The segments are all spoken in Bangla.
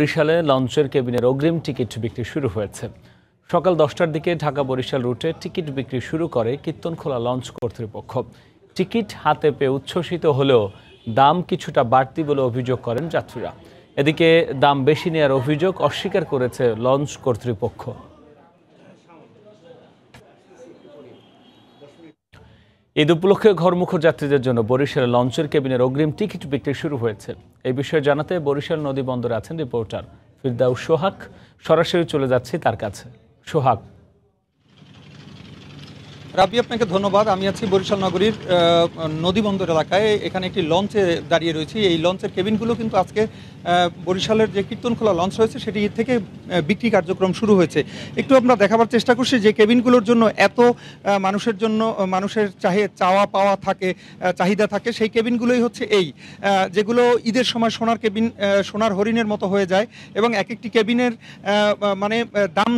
বরিশালে লঞ্চের কেবিনের অগ্রিম টিকিট বিক্রি শুরু হয়েছে সকাল দশটার দিকে ঢাকা বরিশাল রুটে টিকিট বিক্রি শুরু করে কীর্তনখোলা লঞ্চ কর্তৃপক্ষ টিকিট হাতে পেয়ে উচ্ছ্বসিত হলেও দাম কিছুটা বাড়তি বলে অভিযোগ করেন যাত্রীরা এদিকে দাম বেশি নেওয়ার অভিযোগ অস্বীকার করেছে লঞ্চ কর্তৃপক্ষ ঈদ উপলক্ষে ঘরমুখ যাত্রীদের জন্য বরিশাল লঞ্চের কেবিনের অগ্রিম টিকিট বিক্রি শুরু হয়েছে এই বিষয়ে জানাতে বরিশাল নদী বন্দরে আছেন রিপোর্টার ফিরদাউ সোহাগ সরাসরি চলে যাচ্ছি তার কাছে সোহাগ রাবি আপনাকে ধন্যবাদ আমি আছি বরিশাল নগরীর নদীবন্দর এলাকায় এখানে একটি লঞ্চে দাঁড়িয়ে রয়েছি এই লঞ্চের কেবিনগুলো কিন্তু আজকে বরিশালের যে কীর্তনখোলা লঞ্চ রয়েছে সেটি থেকে বিক্রি কার্যক্রম শুরু হয়েছে একটু আমরা দেখাবার চেষ্টা করছি যে কেবিনগুলোর জন্য এত মানুষের জন্য মানুষের চাহে চাওয়া পাওয়া থাকে চাহিদা থাকে সেই কেবিনগুলোই হচ্ছে এই যেগুলো ঈদের সময় সোনার কেবিন সোনার হরিণের মতো হয়ে যায় এবং এক একটি কেবিনের মানে দাম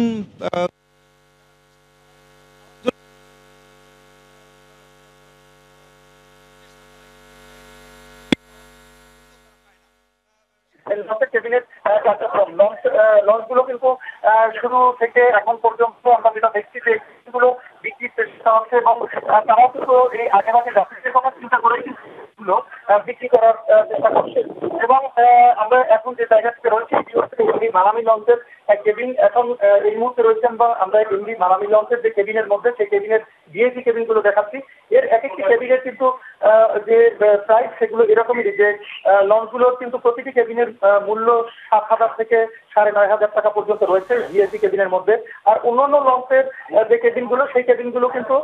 ডিজাস্টার কেবিনের কার্যক্রম লঞ্চ লঞ্চগুলো কিন্তু শুরু থেকে এখন পর্যন্ত আমরা যেটা দেখছি যে গুলো বিক্রি চেষ্টা হচ্ছে এবং তারাও কিন্তু এই আগে আগে যাত্রীদের কথা চিন্তা করে কিন্তু বিক্রি করার চেষ্টা করছে এবং আমরা এখন যে জায়গা থেকে রয়েছি এটি হচ্ছে লঞ্চের কেবিন এখন এই মুহূর্তে রয়েছেন বা আমরা এমডি মানামি লঞ্চের যে কেবিনের মধ্যে সেই কেবিনের ডিএসি কেবিনগুলো দেখাচ্ছি এর এক একটি কেবিনের কিন্তু যে প্রাইস সেগুলো এরকমই যে লঞ্চগুলোর কিন্তু প্রতিটি কেবিনের মূল্য সাত হাজার থেকে সাড়ে নয় হাজার টাকা পর্যন্ত রয়েছে ভিআইপি কেবিনের মধ্যে আর অন্যান্য লঞ্চের যে কেবিনগুলো সেই কেবিনগুলো কিন্তু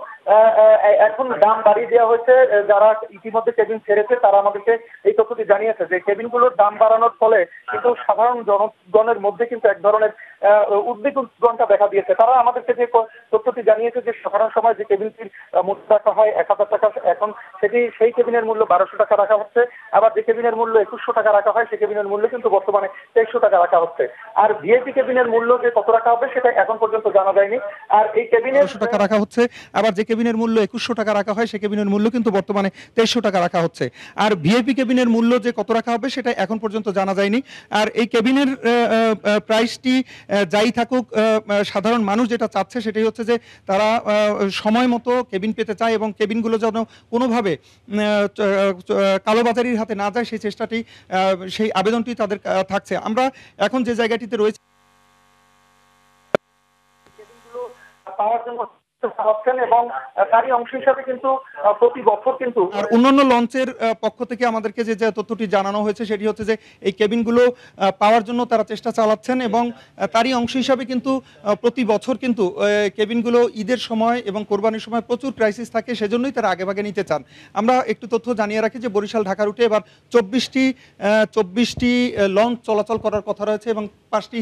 এখন দাম বাড়িয়ে দেওয়া হয়েছে যারা ইতিমধ্যে কেবিন ছেড়েছে তারা আমাদেরকে এই তথ্যটি জানিয়েছে যে কেবিন গুলোর দাম বাড়ানোর ফলে কিন্তু সাধারণ জনগণের মধ্যে কিন্তু এক ধরনের উদ্বেগটা দেখা দিয়েছে তারা আমাদেরকে যে তথ্যটি জানিয়েছে যে সাধারণ সময় যে কেবিনটির মূল্য রাখা হয় এক হাজার টাকা এখন সেটি সেই কেবিনের মূল্য বারোশো টাকা রাখা হচ্ছে আবার যে কেবিনের মূল্য একুশশো টাকা রাখা হয় সেই কেবিনের মূল্য কিন্তু বর্তমানে তেইশশো টাকা রাখা হচ্ছে আর ভিআইপি কেবিনের মূল্য যে কত রাখা হবে সেটা এখন পর্যন্ত জানা যায়নি আর এই কেবিনের টাকা রাখা হচ্ছে আবার যে কেবিনের মূল্য একুশশো টাকা রাখা হয় সে কেবিনের মূল্য কিন্তু বর্তমানে তেইশশো টাকা রাখা হচ্ছে আর ভিআইপি কেবিনের মূল্য যে কত রাখা হবে সেটা এখন পর্যন্ত জানা যায়নি আর এই কেবিনের প্রাইসটি যাই থাকুক সাধারণ মানুষ যেটা চাচ্ছে সেটাই হচ্ছে যে তারা সময় মতো কেবিন পেতে চায় এবং কেবিনগুলো যেন কোনোভাবে কালোবাজারির হাতে না যায় সেই চেষ্টাটি সেই আবেদনটি তাদের থাকছে আমরা এখন যে জায়গাটিতে রয়েছে পাওয়ার জন্য তারই অংশ হিসাবে কিন্তু প্রতি বছর কিন্তু কেবিনগুলো ঈদের সময় এবং কোরবানির সময় প্রচুর ক্রাইসিস থাকে সেজন্যই তারা আগেভাগে নিতে চান আমরা একটু তথ্য জানিয়ে রাখি যে বরিশাল ঢাকা রুটে এবার চব্বিশটি চব্বিশটি লঞ্চ চলাচল করার কথা রয়েছে এবং পাঁচটি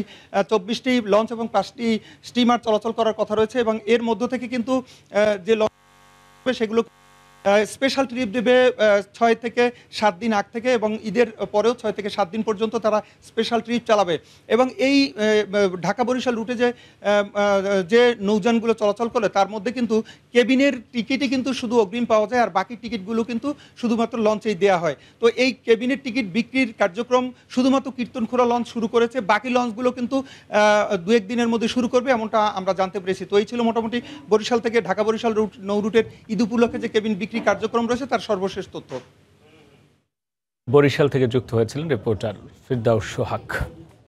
চব্বিশটি লঞ্চ এবং পাঁচটি স্টিমার চলাচল করার কথা রয়েছে এবং এর মধ্য থেকে কিন্তু যে সেগুলো স্পেশাল ট্রিপ দেবে ছয় থেকে সাত দিন আগ থেকে এবং ঈদের পরেও ছয় থেকে সাত দিন পর্যন্ত তারা স্পেশাল ট্রিপ চালাবে এবং এই ঢাকা বরিশাল রুটে যে যে নৌযানগুলো চলাচল করে তার মধ্যে কিন্তু কেবিনের টিকিটই কিন্তু শুধু অগ্রিম পাওয়া যায় আর বাকি টিকিটগুলো কিন্তু শুধুমাত্র লঞ্চেই দেওয়া হয় তো এই কেবিনের টিকিট বিক্রির কার্যক্রম শুধুমাত্র কীর্তনখোলা লঞ্চ শুরু করেছে বাকি লঞ্চগুলো কিন্তু দু এক দিনের মধ্যে শুরু করবে এমনটা আমরা জানতে পেরেছি তো এই ছিল মোটামুটি বরিশাল থেকে ঢাকা বরিশাল রুট নৌ রুটের ঈদ উপলক্ষে যে কেবিন বিক্রি কি কার্যক্রম রয়েছে তার সর্বশেষ তথ্য বরিশাল থেকে যুক্ত হয়েছিলেন রিপোর্টার ফিরদাউস সোহাক